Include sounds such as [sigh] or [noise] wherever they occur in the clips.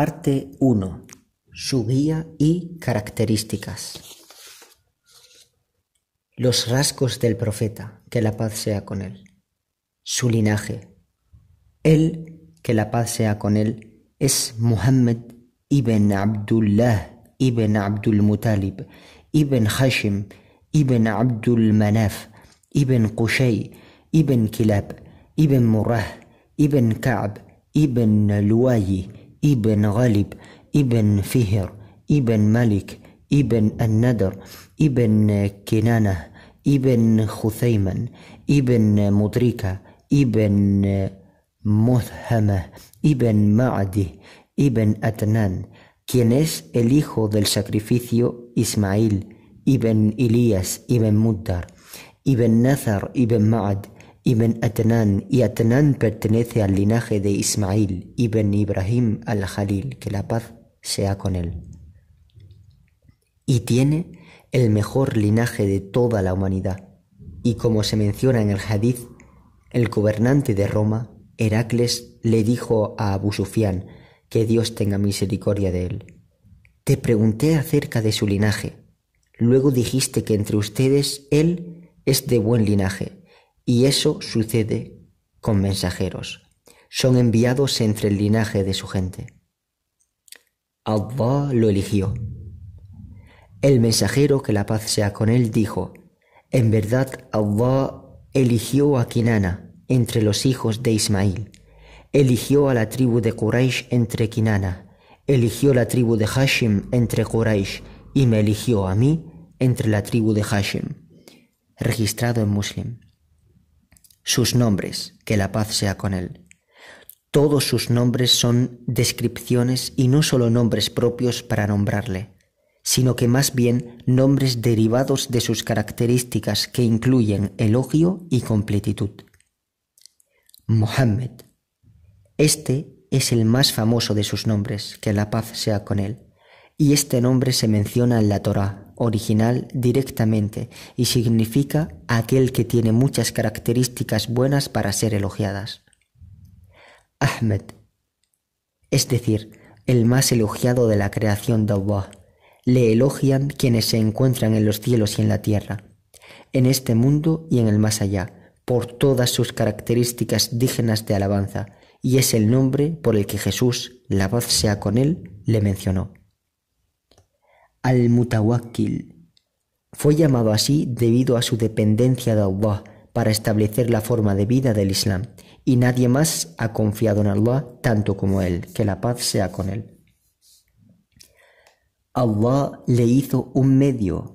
Parte 1. Su guía y características. Los rasgos del profeta, que la paz sea con él. Su linaje. Él, que la paz sea con él, es Muhammad ibn Abdullah ibn Abdul Mutalib ibn Hashim ibn Abdul Manaf ibn Qushay ibn Kilab ibn Murrah ibn Kaab ibn Luayi ابن غالب ابن فهر ابن مالك ابن الندر ابن كنانة ابن خثيما ابن مدركة ابن مذهمة ابن معدي ابن أتنان quien es el hijo del sacrificio Ismael Ibn Elías, Ibn Muddar, Ibn Nazar, Ibn Ma'ad, y Atenán pertenece al linaje de Ismail Ben Ibrahim al-Jalil, que la paz sea con él. Y tiene el mejor linaje de toda la humanidad. Y como se menciona en el hadith, el gobernante de Roma, Heracles, le dijo a Abu que Dios tenga misericordia de él. Te pregunté acerca de su linaje. Luego dijiste que entre ustedes él es de buen linaje y eso sucede con mensajeros. Son enviados entre el linaje de su gente. Allah lo eligió. El mensajero, que la paz sea con él, dijo, En verdad Allah eligió a Kinana entre los hijos de Ismail, eligió a la tribu de Quraysh entre Kinana, eligió la tribu de Hashim entre Quraysh y me eligió a mí entre la tribu de Hashim. Registrado en Muslim sus nombres, que la paz sea con él. Todos sus nombres son descripciones y no solo nombres propios para nombrarle, sino que más bien nombres derivados de sus características que incluyen elogio y completitud. Mohammed. Este es el más famoso de sus nombres, que la paz sea con él, y este nombre se menciona en la Torá, original directamente y significa aquel que tiene muchas características buenas para ser elogiadas. Ahmed, es decir, el más elogiado de la creación de Allah. Le elogian quienes se encuentran en los cielos y en la tierra, en este mundo y en el más allá, por todas sus características dignas de alabanza, y es el nombre por el que Jesús, la voz sea con él, le mencionó. Al-Mutawakkil. Fue llamado así debido a su dependencia de Allah para establecer la forma de vida del Islam, y nadie más ha confiado en Allah tanto como él, que la paz sea con él. Allah le hizo un medio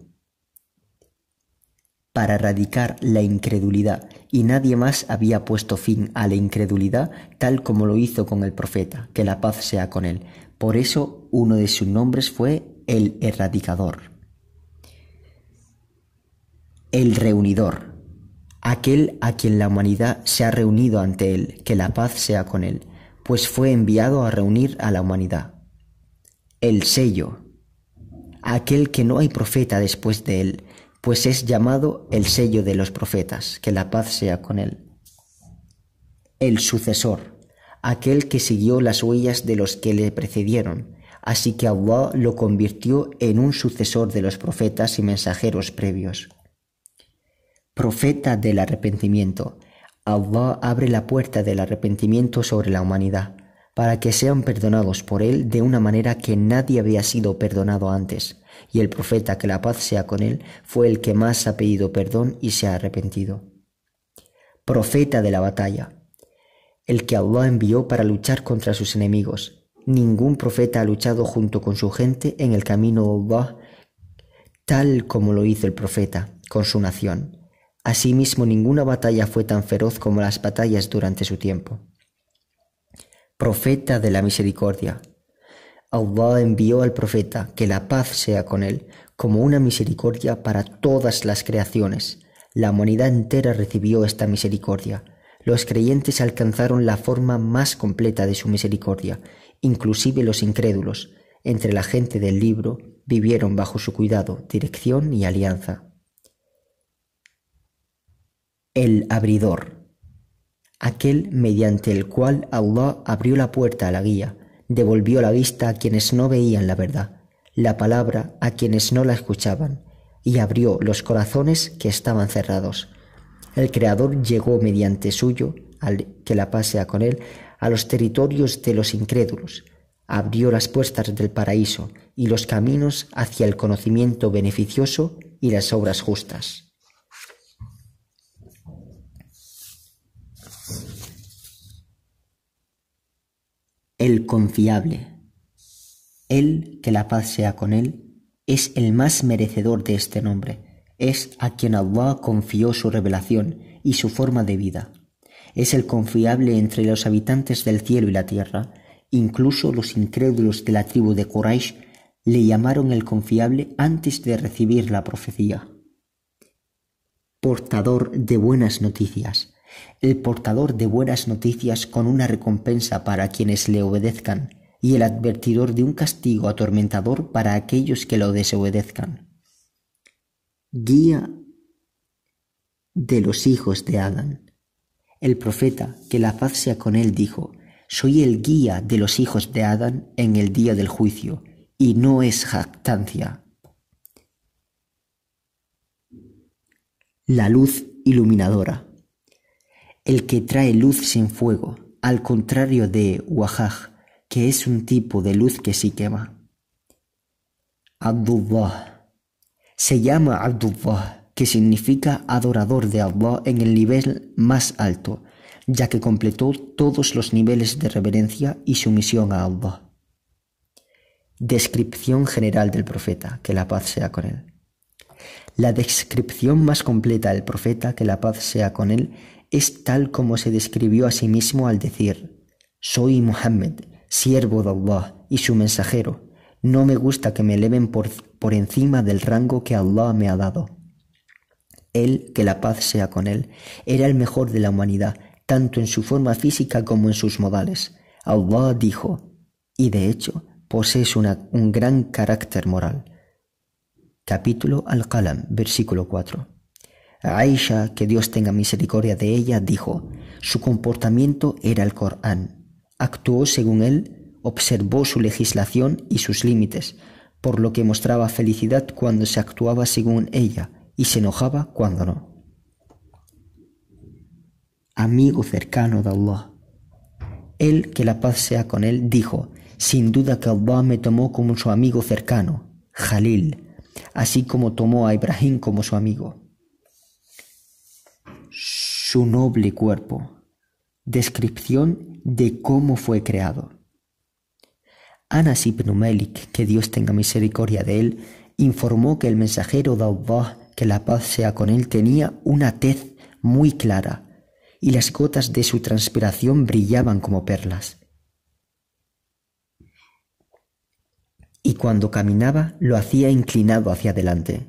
para erradicar la incredulidad y nadie más había puesto fin a la incredulidad tal como lo hizo con el profeta, que la paz sea con él. Por eso uno de sus nombres fue el erradicador, el reunidor, aquel a quien la humanidad se ha reunido ante él, que la paz sea con él, pues fue enviado a reunir a la humanidad. El sello, aquel que no hay profeta después de él, pues es llamado el sello de los profetas, que la paz sea con él. El sucesor, aquel que siguió las huellas de los que le precedieron, Así que Allah lo convirtió en un sucesor de los profetas y mensajeros previos. Profeta del arrepentimiento. Allah abre la puerta del arrepentimiento sobre la humanidad, para que sean perdonados por él de una manera que nadie había sido perdonado antes, y el profeta, que la paz sea con él, fue el que más ha pedido perdón y se ha arrepentido. Profeta de la batalla, el que Allah envió para luchar contra sus enemigos, Ningún profeta ha luchado junto con su gente en el camino de Allah tal como lo hizo el profeta con su nación. Asimismo, ninguna batalla fue tan feroz como las batallas durante su tiempo. Profeta de la misericordia. Allah envió al profeta, que la paz sea con él, como una misericordia para todas las creaciones. La humanidad entera recibió esta misericordia. Los creyentes alcanzaron la forma más completa de su misericordia inclusive los incrédulos, entre la gente del libro, vivieron bajo su cuidado, dirección y alianza. El abridor, aquel mediante el cual Allah abrió la puerta a la guía, devolvió la vista a quienes no veían la verdad, la palabra a quienes no la escuchaban, y abrió los corazones que estaban cerrados. El Creador llegó mediante suyo, al que la pasea con él, a los territorios de los incrédulos, abrió las puertas del paraíso y los caminos hacia el conocimiento beneficioso y las obras justas. El confiable, el que la paz sea con él, es el más merecedor de este nombre, es a quien Allah confió su revelación y su forma de vida, es el confiable entre los habitantes del cielo y la tierra, incluso los incrédulos de la tribu de Quraysh le llamaron el confiable antes de recibir la profecía. Portador de buenas noticias. El portador de buenas noticias con una recompensa para quienes le obedezcan y el advertidor de un castigo atormentador para aquellos que lo desobedezcan. Guía de los hijos de Adán. El profeta, que la paz sea con él, dijo, Soy el guía de los hijos de Adán en el día del juicio, y no es jactancia. La luz iluminadora. El que trae luz sin fuego, al contrario de Wahaj, que es un tipo de luz que sí quema. Abdullah. Se llama Abdullah que significa adorador de Allah en el nivel más alto, ya que completó todos los niveles de reverencia y sumisión a Allah. Descripción general del profeta, que la paz sea con él. La descripción más completa del profeta, que la paz sea con él, es tal como se describió a sí mismo al decir, soy Muhammad, siervo de Allah y su mensajero, no me gusta que me eleven por, por encima del rango que Allah me ha dado. Él, que la paz sea con él, era el mejor de la humanidad, tanto en su forma física como en sus modales. Allah dijo, y de hecho posees un gran carácter moral. Capítulo Al-Qalam, versículo 4. Aisha, que Dios tenga misericordia de ella, dijo, su comportamiento era el Corán. Actuó según él, observó su legislación y sus límites, por lo que mostraba felicidad cuando se actuaba según ella, y se enojaba cuando no. Amigo cercano de Allah. Él, que la paz sea con él, dijo, sin duda que Allah me tomó como su amigo cercano, Jalil, así como tomó a Ibrahim como su amigo. Su noble cuerpo. Descripción de cómo fue creado. Anas ibn Malik, que Dios tenga misericordia de él, informó que el mensajero de Allah que la paz sea con él tenía una tez muy clara, y las gotas de su transpiración brillaban como perlas. Y cuando caminaba lo hacía inclinado hacia adelante.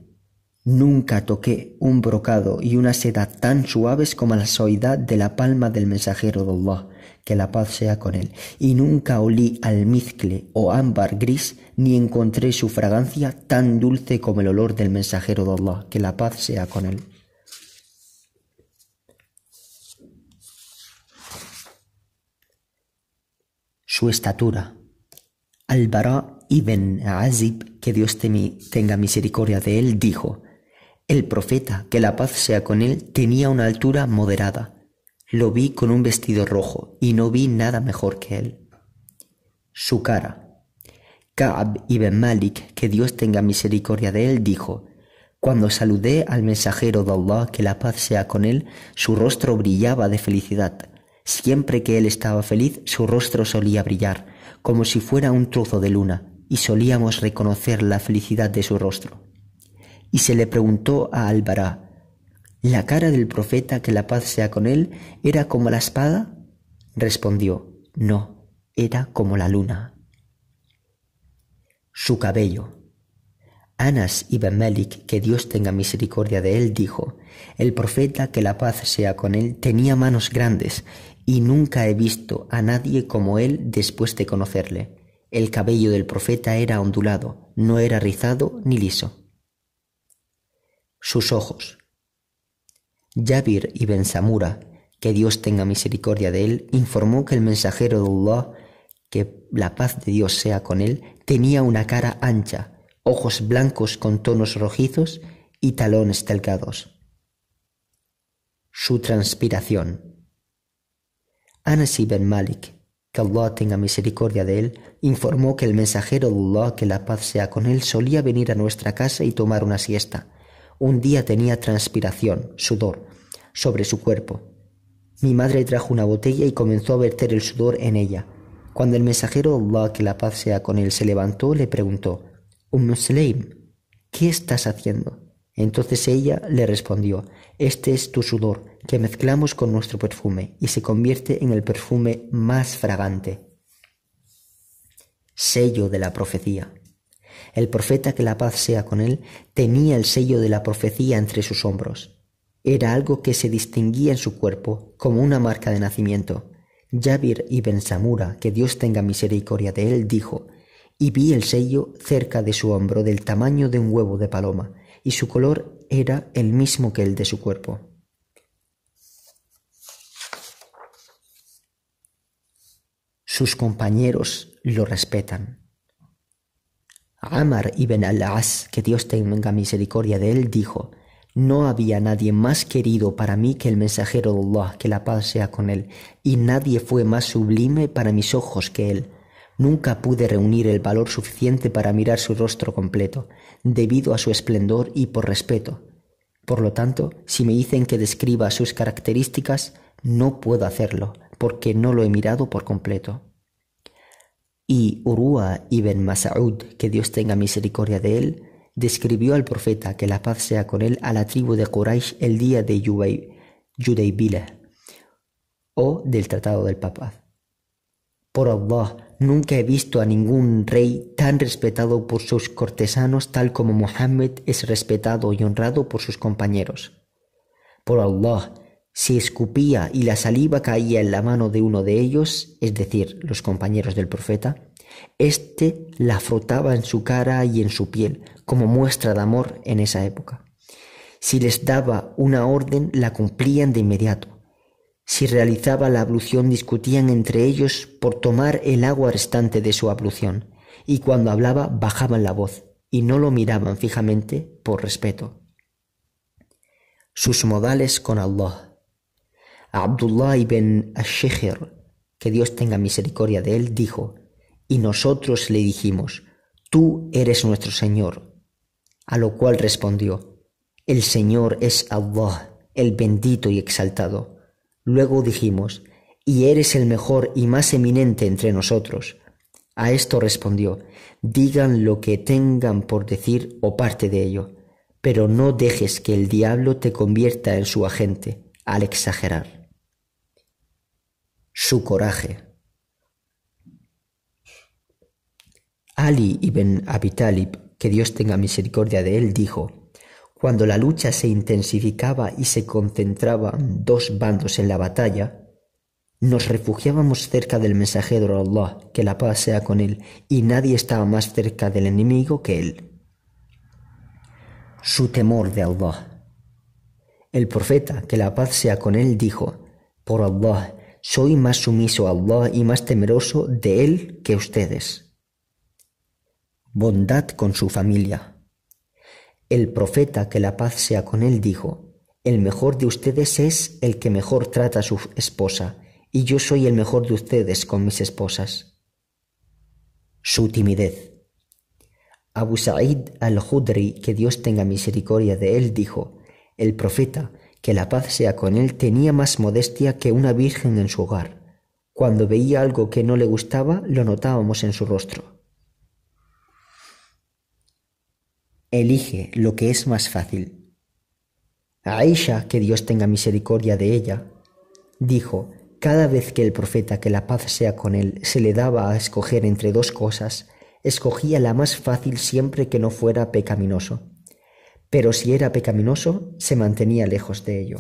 Nunca toqué un brocado y una seda tan suaves como la suavidad de la palma del mensajero de Allah, que la paz sea con él. Y nunca olí almizcle o ámbar gris, ni encontré su fragancia tan dulce como el olor del mensajero de Allah, que la paz sea con él. Su estatura. Al-Bara ibn Azib, que Dios tenga misericordia de él, dijo, el profeta, que la paz sea con él, tenía una altura moderada lo vi con un vestido rojo y no vi nada mejor que él. Su cara. Kaab ibn Malik, que Dios tenga misericordia de él, dijo, cuando saludé al mensajero de Allah, que la paz sea con él, su rostro brillaba de felicidad. Siempre que él estaba feliz, su rostro solía brillar, como si fuera un trozo de luna, y solíamos reconocer la felicidad de su rostro. Y se le preguntó a Albará, la cara del profeta, que la paz sea con él, era como la espada. Respondió, no, era como la luna. Su cabello. Anas ibn Malik, que Dios tenga misericordia de él, dijo, el profeta, que la paz sea con él, tenía manos grandes, y nunca he visto a nadie como él después de conocerle. El cabello del profeta era ondulado, no era rizado ni liso. Sus ojos. Jabir ibn Samura, que Dios tenga misericordia de él, informó que el mensajero de Allah, que la paz de Dios sea con él, tenía una cara ancha, ojos blancos con tonos rojizos y talones delgados. Su transpiración. Anas ibn Malik, que Allah tenga misericordia de él, informó que el mensajero de Allah, que la paz sea con él, solía venir a nuestra casa y tomar una siesta un día tenía transpiración, sudor, sobre su cuerpo. Mi madre trajo una botella y comenzó a verter el sudor en ella. Cuando el mensajero Allah, que la paz sea con él, se levantó, le preguntó, Umm Sleim, ¿qué estás haciendo? Entonces ella le respondió, Este es tu sudor, que mezclamos con nuestro perfume, y se convierte en el perfume más fragante. Sello de la profecía. El profeta, que la paz sea con él, tenía el sello de la profecía entre sus hombros. Era algo que se distinguía en su cuerpo como una marca de nacimiento. Yabir ibn Samura, que Dios tenga misericordia de él, dijo, y vi el sello cerca de su hombro del tamaño de un huevo de paloma, y su color era el mismo que el de su cuerpo. Sus compañeros lo respetan. Amar ibn al-As, que Dios tenga misericordia de él, dijo, no había nadie más querido para mí que el mensajero de Allah, que la paz sea con él, y nadie fue más sublime para mis ojos que él. Nunca pude reunir el valor suficiente para mirar su rostro completo, debido a su esplendor y por respeto. Por lo tanto, si me dicen que describa sus características, no puedo hacerlo, porque no lo he mirado por completo. Y Urúa ibn Mas'ud, que Dios tenga misericordia de él, describió al profeta, que la paz sea con él, a la tribu de Quraysh el día de Judeibila o del Tratado del Papa. Por Allah, nunca he visto a ningún rey tan respetado por sus cortesanos tal como Mohammed es respetado y honrado por sus compañeros. Por Allah, si escupía y la saliva caía en la mano de uno de ellos, es decir, los compañeros del profeta, éste la frotaba en su cara y en su piel, como muestra de amor en esa época. Si les daba una orden, la cumplían de inmediato. Si realizaba la ablución, discutían entre ellos por tomar el agua restante de su ablución, y cuando hablaba bajaban la voz, y no lo miraban fijamente por respeto. Sus modales con Allah. Abdullah ibn Asheher, que Dios tenga misericordia de él, dijo, y nosotros le dijimos, tú eres nuestro Señor. A lo cual respondió, el Señor es Allah, el bendito y exaltado. Luego dijimos, y eres el mejor y más eminente entre nosotros. A esto respondió, digan lo que tengan por decir o parte de ello, pero no dejes que el diablo te convierta en su agente al exagerar su coraje. Ali ibn Abi Talib, que Dios tenga misericordia de él, dijo, cuando la lucha se intensificaba y se concentraban dos bandos en la batalla, nos refugiábamos cerca del mensajero de Allah, que la paz sea con él, y nadie estaba más cerca del enemigo que él. Su temor de Allah. El profeta, que la paz sea con él, dijo, por Allah, soy más sumiso a Allah y más temeroso de Él que ustedes. Bondad con su familia. El profeta, que la paz sea con él, dijo, El mejor de ustedes es el que mejor trata a su esposa, y yo soy el mejor de ustedes con mis esposas. Su timidez. Abu Sa'id al-Judri, que Dios tenga misericordia de él, dijo, El profeta, que la paz sea con él, tenía más modestia que una virgen en su hogar. Cuando veía algo que no le gustaba, lo notábamos en su rostro. Elige lo que es más fácil. A Aisha, que Dios tenga misericordia de ella, dijo, cada vez que el profeta, que la paz sea con él, se le daba a escoger entre dos cosas, escogía la más fácil siempre que no fuera pecaminoso pero si era pecaminoso, se mantenía lejos de ello.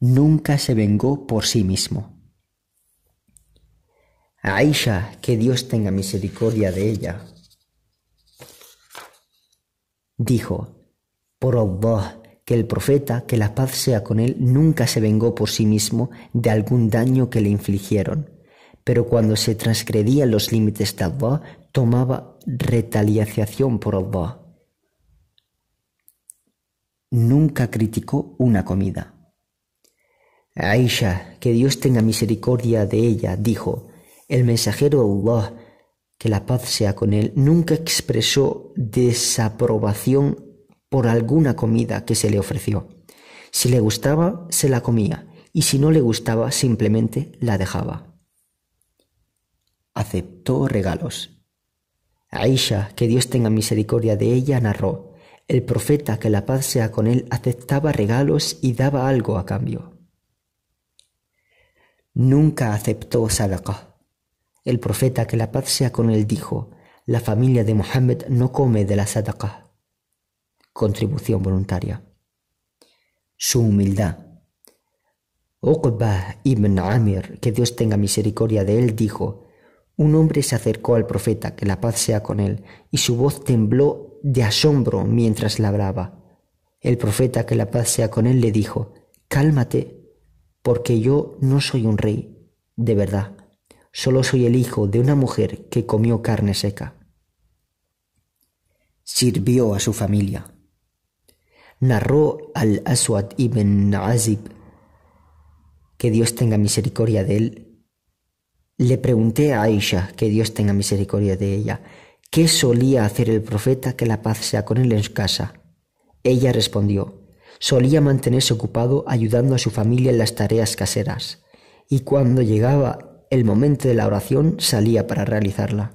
Nunca se vengó por sí mismo. Aisha, que Dios tenga misericordia de ella, dijo, por Allah, que el profeta, que la paz sea con él, nunca se vengó por sí mismo de algún daño que le infligieron pero cuando se transgredían los límites de Allah, tomaba retaliación por Allah. Nunca criticó una comida. Aisha, que Dios tenga misericordia de ella, dijo, el mensajero Allah, que la paz sea con él, nunca expresó desaprobación por alguna comida que se le ofreció. Si le gustaba, se la comía, y si no le gustaba, simplemente la dejaba aceptó regalos. Aisha, que Dios tenga misericordia de ella, narró, el profeta, que la paz sea con él, aceptaba regalos y daba algo a cambio. Nunca aceptó sadaqah. El profeta, que la paz sea con él, dijo, la familia de Mohammed no come de la sadaqah. Contribución voluntaria. Su humildad. Uqbah ibn Amir, que Dios tenga misericordia de él, dijo, un hombre se acercó al profeta, que la paz sea con él, y su voz tembló de asombro mientras la hablaba. El profeta, que la paz sea con él, le dijo, Cálmate, porque yo no soy un rey, de verdad, solo soy el hijo de una mujer que comió carne seca. Sirvió a su familia. Narró al Aswad ibn Azib, que Dios tenga misericordia de él, le pregunté a Aisha, que Dios tenga misericordia de ella, ¿qué solía hacer el profeta que la paz sea con él en su casa? Ella respondió, solía mantenerse ocupado ayudando a su familia en las tareas caseras, y cuando llegaba el momento de la oración salía para realizarla.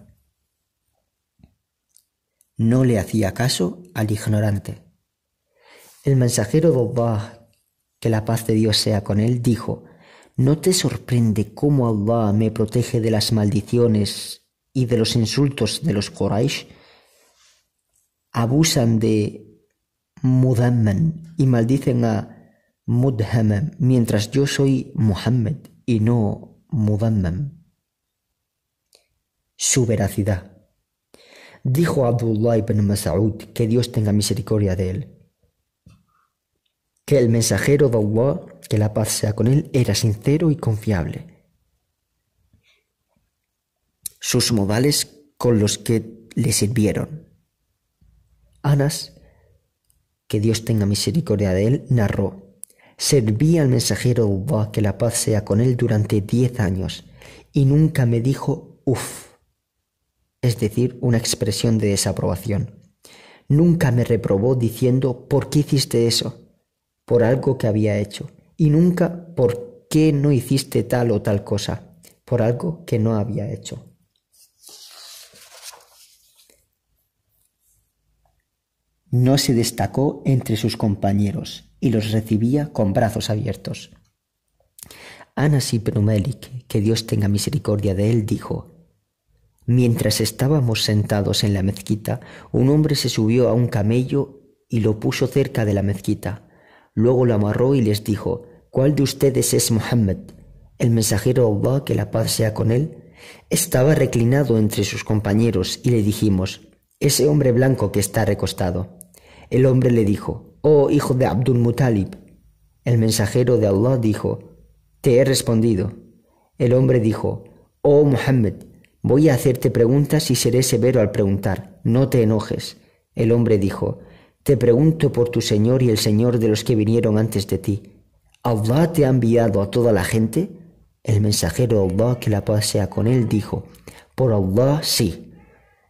No le hacía caso al ignorante. El mensajero de Allah, que la paz de Dios sea con él, dijo, ¿No te sorprende cómo Allah me protege de las maldiciones y de los insultos de los Quraysh? Abusan de Mudamman y maldicen a Mudhamman, mientras yo soy Muhammad y no Mudhamman. Su veracidad. Dijo Abdullah ibn Mas'ud, que Dios tenga misericordia de él que el mensajero de Allah, que la paz sea con él, era sincero y confiable. Sus modales con los que le sirvieron. Anas, que Dios tenga misericordia de él, narró, serví al mensajero de Allah, que la paz sea con él, durante diez años, y nunca me dijo uff, es decir, una expresión de desaprobación. Nunca me reprobó diciendo, ¿por qué hiciste eso? por algo que había hecho y nunca por qué no hiciste tal o tal cosa, por algo que no había hecho. No se destacó entre sus compañeros y los recibía con brazos abiertos. Anas ibn que Dios tenga misericordia de él, dijo, Mientras estábamos sentados en la mezquita, un hombre se subió a un camello y lo puso cerca de la mezquita. Luego lo amarró y les dijo, ¿cuál de ustedes es Mohammed? El mensajero Allah, que la paz sea con él, estaba reclinado entre sus compañeros y le dijimos, ese hombre blanco que está recostado. El hombre le dijo, oh hijo de Abdul Mutalib». El mensajero de Allah dijo, te he respondido. El hombre dijo, oh Mohammed, voy a hacerte preguntas y seré severo al preguntar, no te enojes. El hombre dijo, te pregunto por tu Señor y el Señor de los que vinieron antes de ti. ¿Allah te ha enviado a toda la gente? El mensajero Allah, que la paz sea con él, dijo, por Allah sí.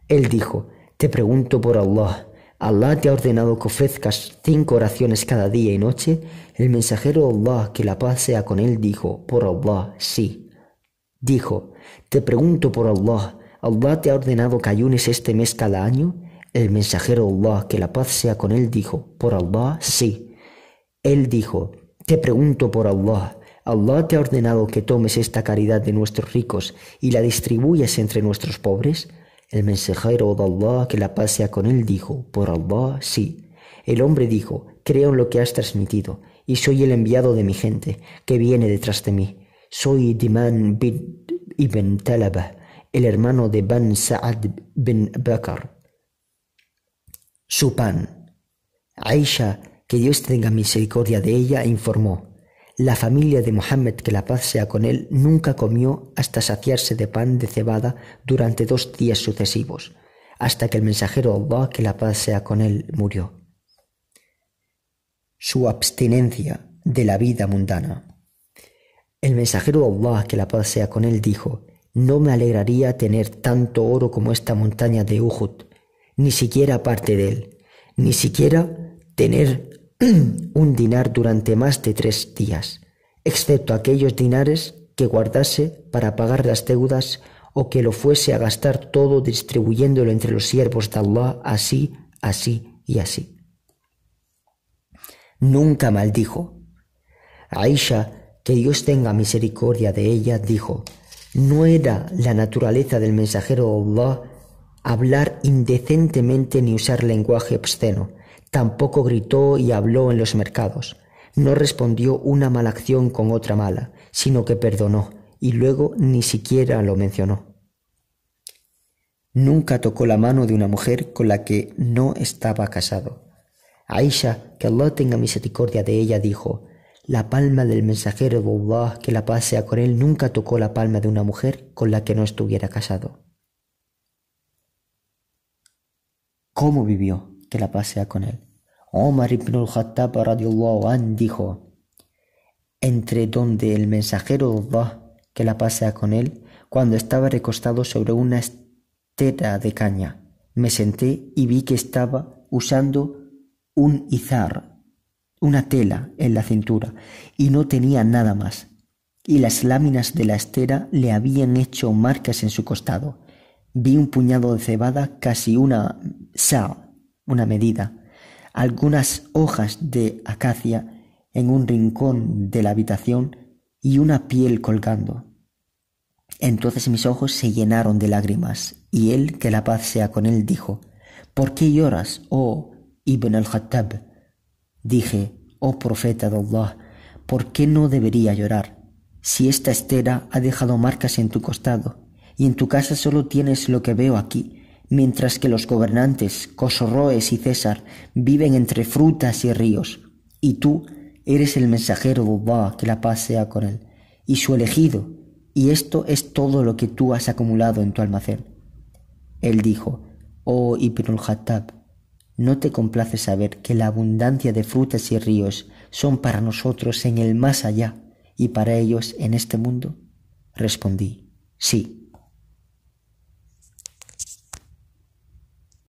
Él dijo, te pregunto por Allah. Allah te ha ordenado que ofrezcas cinco oraciones cada día y noche. El mensajero Allah, que la paz sea con él, dijo, por Allah sí. Dijo, te pregunto por Allah. Allah te ha ordenado que ayunes este mes cada año. El mensajero de Allah, que la paz sea con él, dijo, por Allah, sí. Él dijo, te pregunto por Allah. Allah te ha ordenado que tomes esta caridad de nuestros ricos y la distribuyas entre nuestros pobres. El mensajero de Allah, que la paz sea con él, dijo, por Allah, sí. El hombre dijo, creo en lo que has transmitido, y soy el enviado de mi gente, que viene detrás de mí. Soy Diman bin Ibn el hermano de Ban Sa'ad bin Bakr, su pan. Aisha, que Dios tenga misericordia de ella, informó, la familia de Mohammed, que la paz sea con él, nunca comió hasta saciarse de pan de cebada durante dos días sucesivos, hasta que el mensajero Allah, que la paz sea con él, murió. Su abstinencia de la vida mundana. El mensajero Allah, que la paz sea con él, dijo, no me alegraría tener tanto oro como esta montaña de Uhud, ni siquiera parte de él, ni siquiera tener [clears throat] un dinar durante más de tres días, excepto aquellos dinares que guardase para pagar las deudas o que lo fuese a gastar todo distribuyéndolo entre los siervos de Allah así, así y así. Nunca maldijo. Aisha, que Dios tenga misericordia de ella, dijo, no era la naturaleza del mensajero de Allah hablar indecentemente ni usar lenguaje obsceno. Tampoco gritó y habló en los mercados. No respondió una mala acción con otra mala, sino que perdonó y luego ni siquiera lo mencionó. Nunca tocó la mano de una mujer con la que no estaba casado. Aisha, que Allah tenga misericordia de ella, dijo, la palma del mensajero de Allah, que la paz sea con él, nunca tocó la palma de una mujer con la que no estuviera casado. cómo vivió, que la pasea con él. Omar ibn al-Khattab radiallahu dijo, entre donde el mensajero Allah, que la pasea con él, cuando estaba recostado sobre una estera de caña, me senté y vi que estaba usando un izar, una tela en la cintura, y no tenía nada más, y las láminas de la estera le habían hecho marcas en su costado. Vi un puñado de cebada, casi una sa, una medida, algunas hojas de acacia en un rincón de la habitación y una piel colgando. Entonces mis ojos se llenaron de lágrimas, y él, que la paz sea con él, dijo, ¿Por qué lloras, oh Ibn al-Khattab? Dije, oh profeta de Allah, ¿por qué no debería llorar? Si esta estera ha dejado marcas en tu costado, y en tu casa solo tienes lo que veo aquí, mientras que los gobernantes, Cosorroes y César, viven entre frutas y ríos, y tú eres el mensajero de que la paz sea con él, y su elegido, y esto es todo lo que tú has acumulado en tu almacén. Él dijo, Oh Ibn al-Hattab, ¿no te complace saber que la abundancia de frutas y ríos son para nosotros en el más allá y para ellos en este mundo? Respondí, sí.